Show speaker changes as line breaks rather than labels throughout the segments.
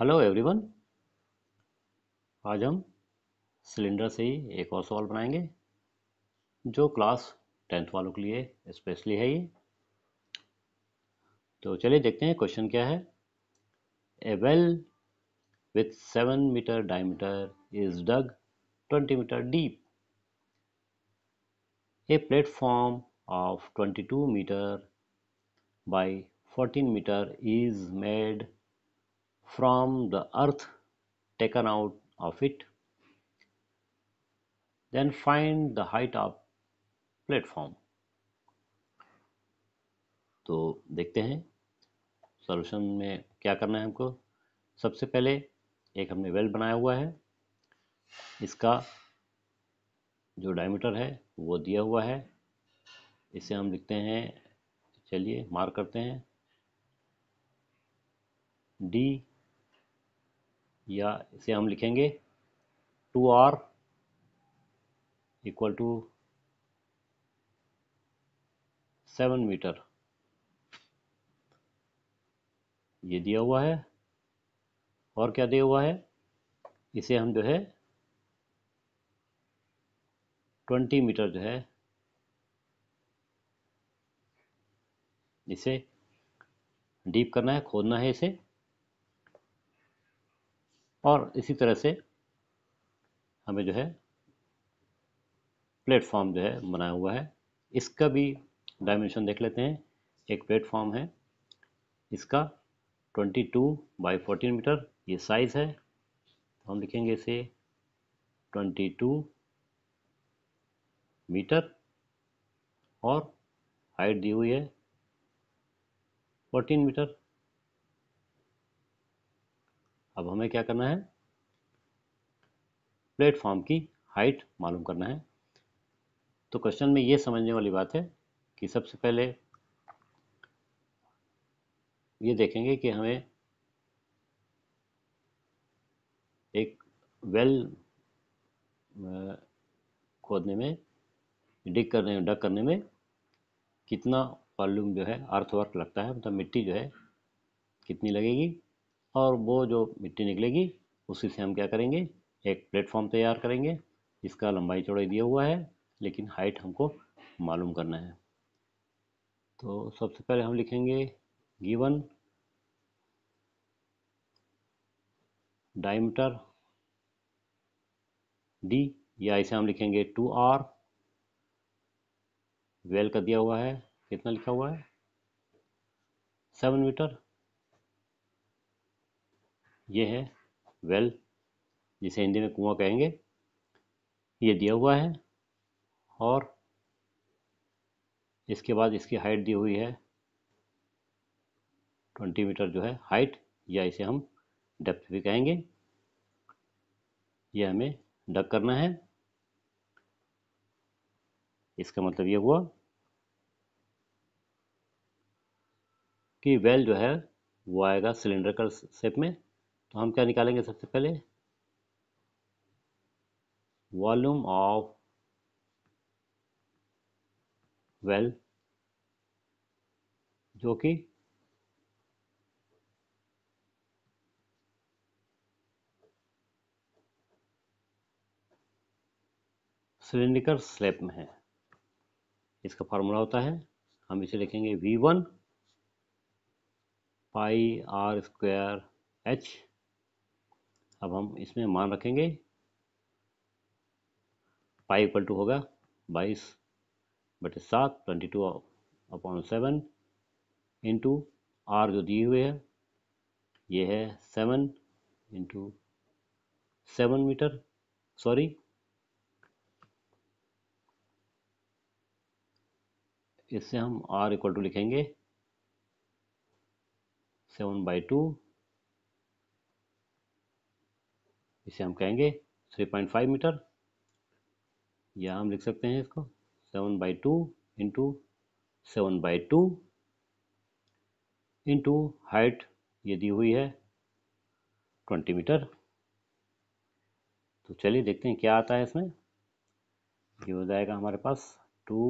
Hello everyone आज हम cylinder से ही एक और सवाल बनाएंगे जो क्लास टेंथ वालों के लिए स्पेशली है ये तो चलिए देखते हैं क्वेश्चन क्या है a well with seven metre diameter is dug twenty metre deep a platform of twenty two metre by fourteen metre is made from the earth taken out of it. Then find the height of platform. तो देखते हैं solution में क्या करना है हमको सबसे पहले एक हमने वेल बनाया हुआ है इसका जो डायमीटर है वो दिया हुआ है इसे हम लिखते हैं चलिए मार्क करते हैं डी या इसे हम लिखेंगे two R equal to seven metre ये दिया हुआ है और क्या दिया हुआ है इसे हम जो है ट्वेंटी मीटर जो है इसे डीप करना है खोदना है इसे और इसी तरह से हमें जो है प्लेटफॉर्म जो है बनाया हुआ है इसका भी डायमेंशन देख लेते हैं एक प्लेटफॉर्म है इसका 22 टू बाई फोर्टीन मीटर ये साइज़ है तो हम लिखेंगे इसे 22 मीटर और हाइट दी हुई है 14 मीटर अब हमें क्या करना है प्लेटफॉर्म की हाइट मालूम करना है तो क्वेश्चन में ये समझने वाली बात है कि सबसे पहले ये देखेंगे कि हमें एक वेल खोदने में डिग करने में डक करने में कितना वॉल्यूम जो है अर्थवर्क लगता है मतलब तो मिट्टी जो है कितनी लगेगी और वो जो मिट्टी निकलेगी उसी से हम क्या करेंगे एक प्लेटफॉर्म तैयार करेंगे इसका लंबाई चौड़ाई दिया हुआ है लेकिन हाइट हमको मालूम करना है तो सबसे पहले हम लिखेंगे गिवन डायमीटर डी या इसे हम लिखेंगे टू आर वेल का दिया हुआ है कितना लिखा हुआ है सेवन मीटर ये है वेल जिसे हिंदी में कुआं कहेंगे ये दिया हुआ है और इसके बाद इसकी हाइट दी हुई है ट्वेंटी मीटर जो है हाइट या इसे हम डेप्थ भी कहेंगे ये हमें डक करना है इसका मतलब ये हुआ कि वेल जो है वो आएगा सिलेंडर का शेप में तो हम क्या निकालेंगे सबसे पहले वॉल्यूम ऑफ वेल जो कि सिलेंडिकर स्लैप में है इसका फॉर्मूला होता है हम इसे लिखेंगे V one pi R square H अब हम इसमें मान रखेंगे पाई इक्वल टू होगा बाईस बटे सात twenty two upon seven into R जो दिए हुए है ये है seven into seven metre sorry इससे हम आर इक्वल टू लिखेंगे सेवन बाई टू इसे हम कहेंगे 3.5 मीटर या हम लिख सकते हैं इसको 7 by two into seven by two into height ये दी हुई है 20 मीटर तो चलिए देखते हैं क्या आता है इसमें ये हो जाएगा हमारे पास टू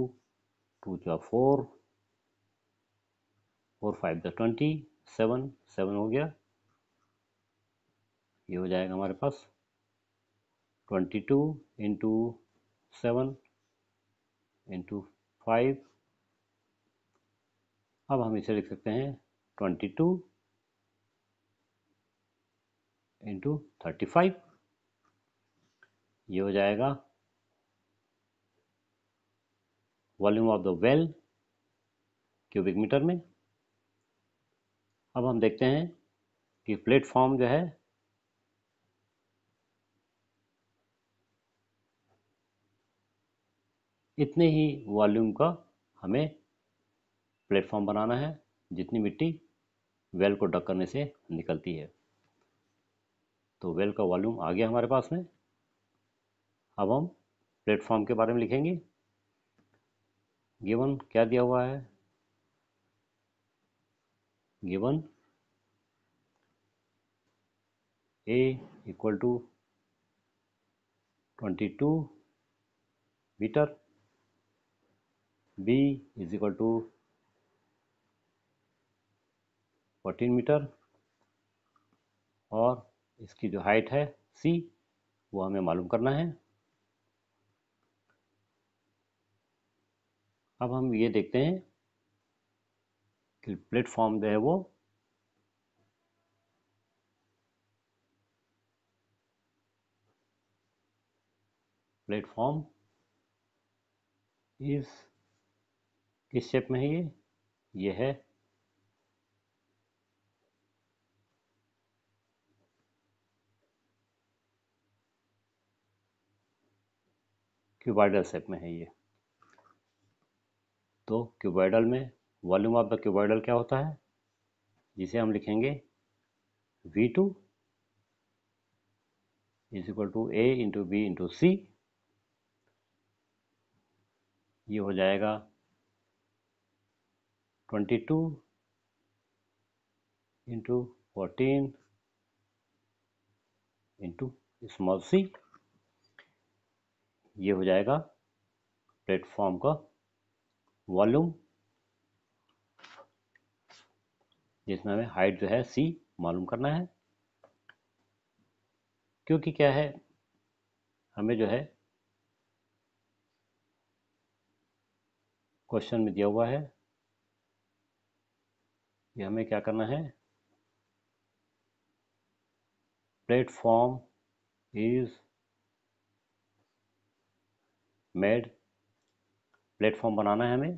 टू जो four four five the twenty seven seven हो गया ये हो जाएगा हमारे पास twenty two into seven into five अब हम इसे लिख सकते हैं twenty two into thirty five ये हो जाएगा volume of the well cubic metre में अब हम देखते हैं कि प्लेटफॉर्म जो है इतने ही वॉल्यूम का हमें प्लेटफॉर्म बनाना है जितनी मिट्टी वेल को डक करने से निकलती है तो वेल का वॉल्यूम आ गया हमारे पास में अब हम प्लेटफॉर्म के बारे में लिखेंगे गिवन क्या दिया हुआ है given A equal to twenty two metre b is equal to 14 metre और इसकी जो हाइट है c वो हमें मालूम करना है अब हम ये देखते हैं कि प्लेटफॉर्म जो है वो प्लेटफॉर्म इज़ किस शेप में है ये ये है क्यूबाइडल शेप में है ये तो क्यूबाइडल में वॉल्यूम ऑफ द क्यूबाइडल क्या होता है जिसे हम लिखेंगे V2 two is equal to A into B into C ये हो जाएगा 22 into 14 into स्मॉल सी ये हो जाएगा प्लेटफॉर्म का वॉल्यूम जिसमें हमें हाइट जो है सी मालूम करना है क्योंकि क्या है हमें जो है क्वेश्चन में दिया हुआ है ये हमें क्या करना है प्लेटफॉर्म इज मेड प्लेटफॉर्म बनाना है हमें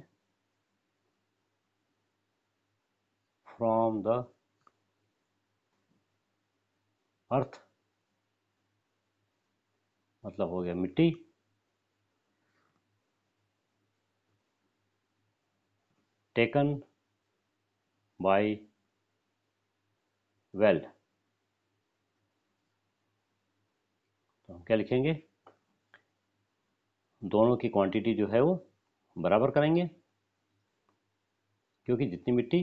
फ्रॉम द अर्थ मतलब हो गया मिट्टी टेकन by well तो हम क्या लिखेंगे दोनों की क्वांटिटी जो है वो बराबर करेंगे क्योंकि जितनी मिट्टी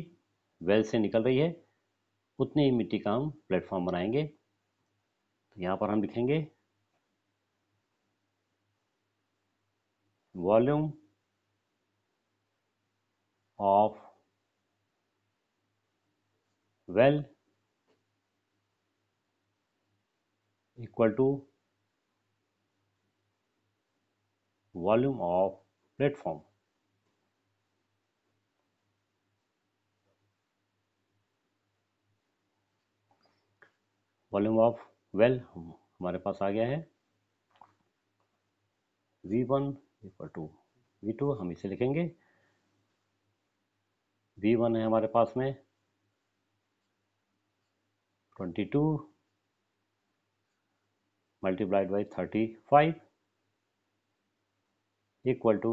वेल से निकल रही है उतनी ही मिट्टी का हम प्लेटफॉर्म बनाएंगे तो यहाँ पर हम लिखेंगे volume of well equal to volume of platform volume of well हमारे पास आ गया है V1 one equal to we हम इसे लिखेंगे V1 है हमारे पास में 22 multiplied by 35 equal to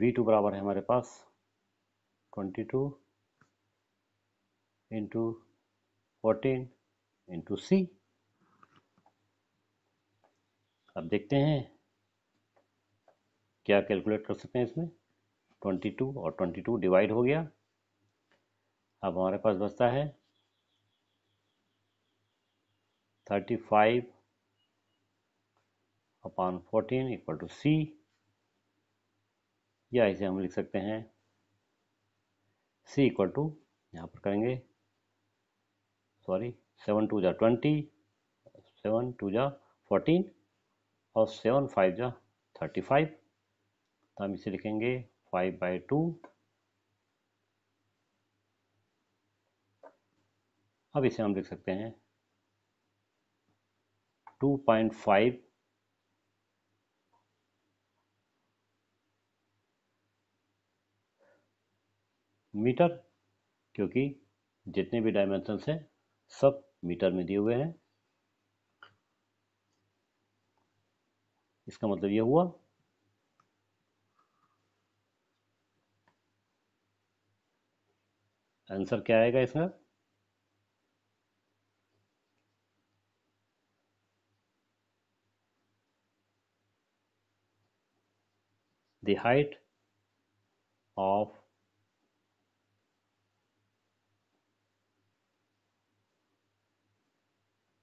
V two बराबर है हमारे पास 22 two into fourteen into C अब देखते हैं क्या कैलकुलेट कर सकते हैं इसमें 22 और 22 डिवाइड हो गया अब हमारे पास बचता है thirty five upon fourteen equal to C या इसे हम लिख सकते हैं सी इक्वल टू यहाँ पर करेंगे सॉरी सेवन टू जा ट्वेंटी सेवन टू जा फोर्टीन और सेवन फाइव जा थर्टी फाइव तो हम इसे लिखेंगे फाइव बाई टू अब इसे हम लिख सकते हैं 2.5 मीटर क्योंकि जितने भी डायमेंशन हैं सब मीटर में दिए हुए हैं इसका मतलब यह हुआ आंसर क्या आएगा इसमें the height of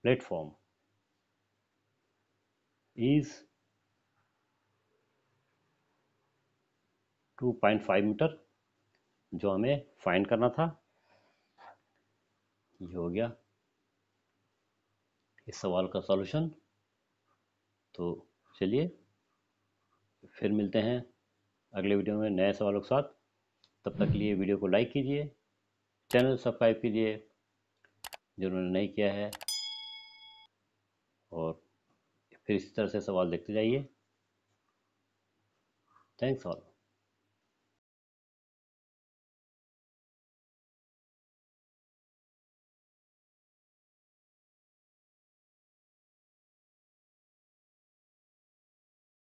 platform is 2.5 metre जो हमें फाइंड करना था ये हो गया इस सवाल का सॉल्यूशन तो चलिए फिर मिलते हैं अगले वीडियो में नए सवालों के साथ तब तक लिए वीडियो को लाइक कीजिए चैनल सब्सक्राइब कीजिए जिन्होंने नहीं किया है और फिर इसी तरह से सवाल देखते जाइए थैंक्स ऑल